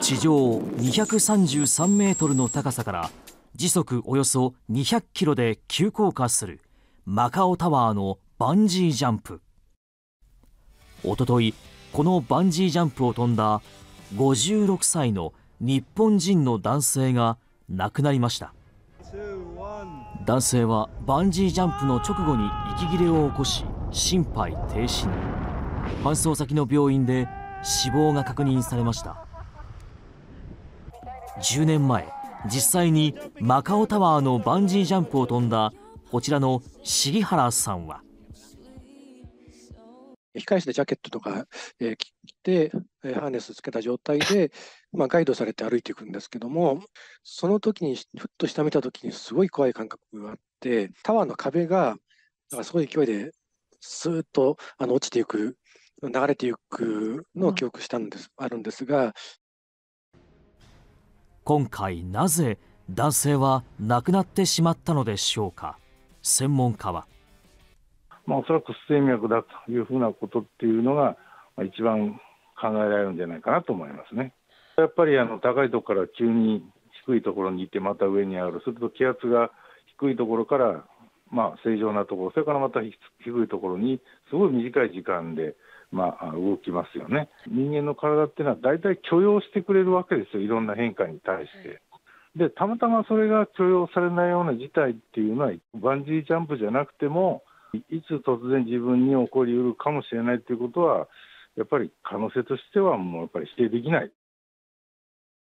地上233メートルの高さから時速およそ200キロで急降下するマカオタワーのバンジージャンプ一昨日このバンジージャンプを飛んだ56歳の日本人の男性が亡くなりました男性はバンジージャンプの直後に息切れを起こし心肺停止に搬送先の病院で死亡が確認されました10年前実際にマカオタワーのバンジージャンプを飛んだこちらの重原さんは控室でジャケットとか、えー、着て、えー、ハーネスつけた状態で、まあ、ガイドされて歩いていくんですけども、その時に、ふっと下見た時にすごい怖い感覚があって、タワーの壁が、なんかすごい勢いでスーッとあの落ちていく流れていくのを記憶したんです、あるんですが今回なぜ男性は亡くなってしまったのでしょうか専門家は、まあ、おそらく不整脈だというふうなことっていうのが、まあ、一番考えられるんじゃないかなと思いますねやっぱりあの高いところから急に低いところにいてまた上にあるすると気圧が低いところからまあ、正常なところ、それからまた低いところに、すごい短い時間で、まあ、動きますよね。人間の体っていうのは、大体許容してくれるわけですよ、いろんな変化に対して。で、たまたまそれが許容されないような事態っていうのは、バンジージャンプじゃなくても、いつ突然自分に起こりうるかもしれないということは、やっぱり可能性としては、もうやっぱり否定できない。